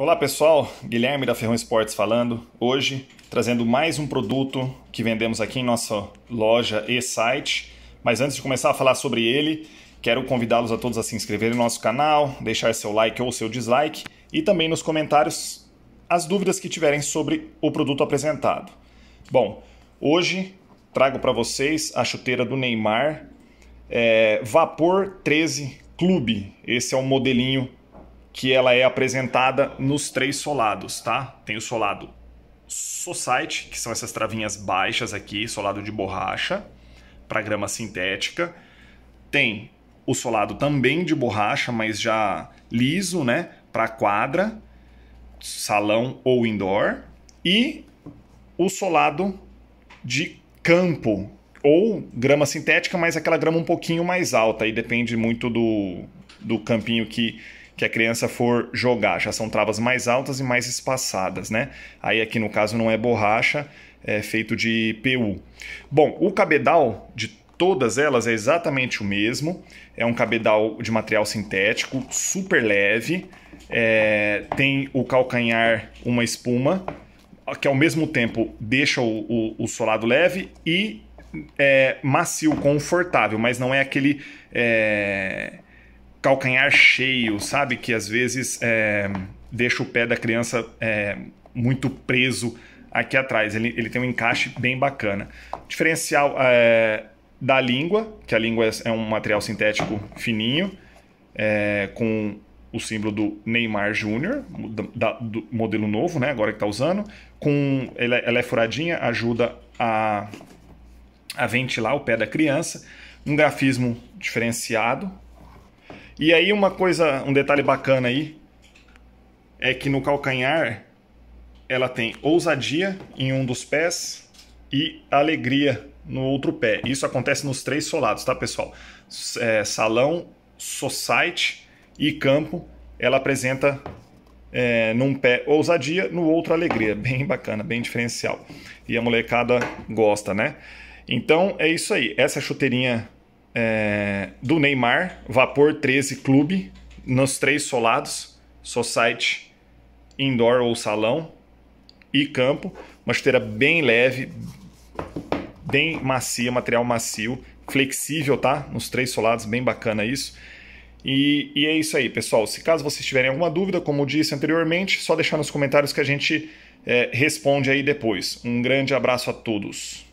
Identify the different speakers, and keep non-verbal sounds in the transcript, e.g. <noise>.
Speaker 1: Olá pessoal, Guilherme da Ferrão Esportes falando. Hoje trazendo mais um produto que vendemos aqui em nossa loja e site. Mas antes de começar a falar sobre ele, quero convidá-los a todos a se inscreverem no nosso canal, deixar seu like ou seu dislike e também nos comentários as dúvidas que tiverem sobre o produto apresentado. Bom, hoje trago para vocês a chuteira do Neymar é, Vapor 13 Clube. Esse é o um modelinho que ela é apresentada nos três solados, tá? Tem o solado society, que são essas travinhas baixas aqui, solado de borracha para grama sintética. Tem o solado também de borracha, mas já liso, né, para quadra, salão ou indoor, e o solado de campo ou grama sintética, mas aquela grama um pouquinho mais alta, aí depende muito do, do campinho que que a criança for jogar. Já são travas mais altas e mais espaçadas, né? Aí aqui no caso não é borracha, é feito de PU. Bom, o cabedal de todas elas é exatamente o mesmo. É um cabedal de material sintético, super leve. É, tem o calcanhar uma espuma, que ao mesmo tempo deixa o, o, o solado leve e é, macio, confortável, mas não é aquele... É calcanhar cheio, sabe? Que às vezes é, deixa o pé da criança é, muito preso aqui atrás. Ele, ele tem um encaixe bem bacana. Diferencial é, da língua, que a língua é, é um material sintético fininho, é, com o símbolo do Neymar Jr. do modelo novo, né? Agora que está usando. Com, ela, ela é furadinha, ajuda a, a ventilar o pé da criança. Um grafismo diferenciado, e aí uma coisa, um detalhe bacana aí é que no calcanhar ela tem ousadia em um dos pés e alegria no outro pé. Isso acontece nos três solados, tá, pessoal? É, salão, society e campo. Ela apresenta é, num pé ousadia, no outro alegria. <laughs> Bem bacana, bem diferencial. E a molecada gosta, né? Então é isso aí. Essa chuteirinha é, do Neymar, Vapor 13 Clube, nos três solados, Society, Indoor ou Salão e Campo. Uma chuteira bem leve, bem macia, material macio, flexível, tá? Nos três solados, bem bacana isso. E, e, é isso aí, pessoal. Se caso vocês tiverem alguma dúvida, como disse anteriormente, só deixar nos comentários que a gente é, responde aí depois. Um grande abraço a todos.